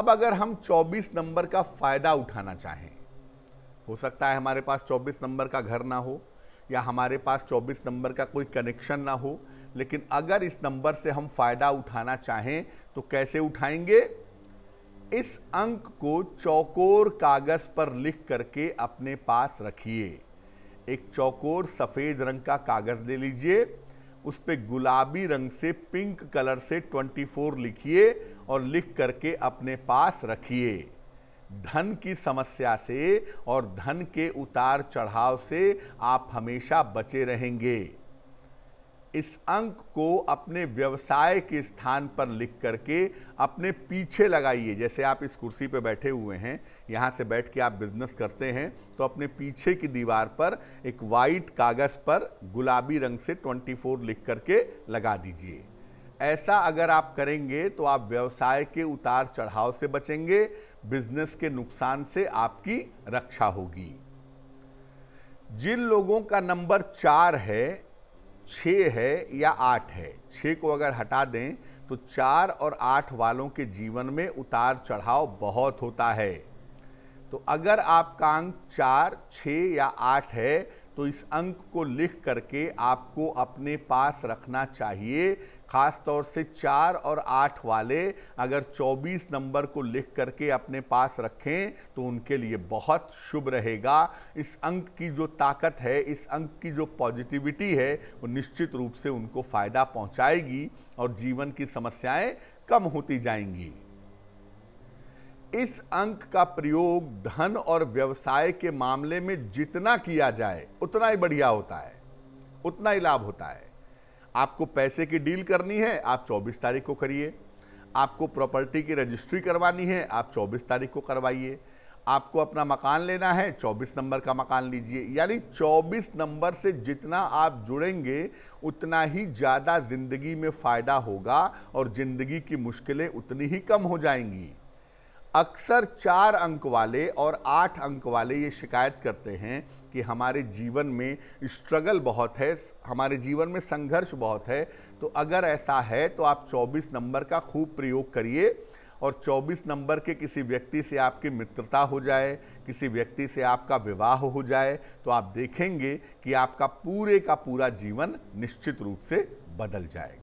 अब अगर हम 24 नंबर का फ़ायदा उठाना चाहें हो सकता है हमारे पास 24 नंबर का घर ना हो या हमारे पास 24 नंबर का कोई कनेक्शन ना हो लेकिन अगर इस नंबर से हम फ़ायदा उठाना चाहें तो कैसे उठाएंगे इस अंक को चौकोर कागज़ पर लिख करके अपने पास रखिए एक चौकोर सफ़ेद रंग का कागज़ ले लीजिए उस पर गुलाबी रंग से पिंक कलर से 24 लिखिए और लिख करके अपने पास रखिए धन की समस्या से और धन के उतार चढ़ाव से आप हमेशा बचे रहेंगे इस अंक को अपने व्यवसाय के स्थान पर लिख करके अपने पीछे लगाइए जैसे आप इस कुर्सी पर बैठे हुए हैं यहाँ से बैठ के आप बिजनेस करते हैं तो अपने पीछे की दीवार पर एक वाइट कागज़ पर गुलाबी रंग से 24 लिख करके लगा दीजिए ऐसा अगर आप करेंगे तो आप व्यवसाय के उतार चढ़ाव से बचेंगे बिजनेस के नुकसान से आपकी रक्षा होगी जिन लोगों का नंबर चार है छः है या आठ है छः को अगर हटा दें तो चार और आठ वालों के जीवन में उतार चढ़ाव बहुत होता है तो अगर आपका अंक चार छः या आठ है तो इस अंक को लिख करके आपको अपने पास रखना चाहिए ख़ास तौर से चार और आठ वाले अगर चौबीस नंबर को लिख करके अपने पास रखें तो उनके लिए बहुत शुभ रहेगा इस अंक की जो ताकत है इस अंक की जो पॉजिटिविटी है वो निश्चित रूप से उनको फ़ायदा पहुंचाएगी और जीवन की समस्याएं कम होती जाएंगी इस अंक का प्रयोग धन और व्यवसाय के मामले में जितना किया जाए उतना ही बढ़िया होता है उतना ही लाभ होता है आपको पैसे की डील करनी है आप 24 तारीख को करिए आपको प्रॉपर्टी की रजिस्ट्री करवानी है आप 24 तारीख को करवाइए आपको अपना मकान लेना है 24 नंबर का मकान लीजिए यानी 24 नंबर से जितना आप जुड़ेंगे उतना ही ज़्यादा ज़िंदगी में फ़ायदा होगा और ज़िंदगी की मुश्किलें उतनी ही कम हो जाएंगी अक्सर चार अंक वाले और आठ अंक वाले ये शिकायत करते हैं कि हमारे जीवन में स्ट्रगल बहुत है हमारे जीवन में संघर्ष बहुत है तो अगर ऐसा है तो आप 24 नंबर का खूब प्रयोग करिए और 24 नंबर के किसी व्यक्ति से आपकी मित्रता हो जाए किसी व्यक्ति से आपका विवाह हो जाए तो आप देखेंगे कि आपका पूरे का पूरा जीवन निश्चित रूप से बदल जाएगा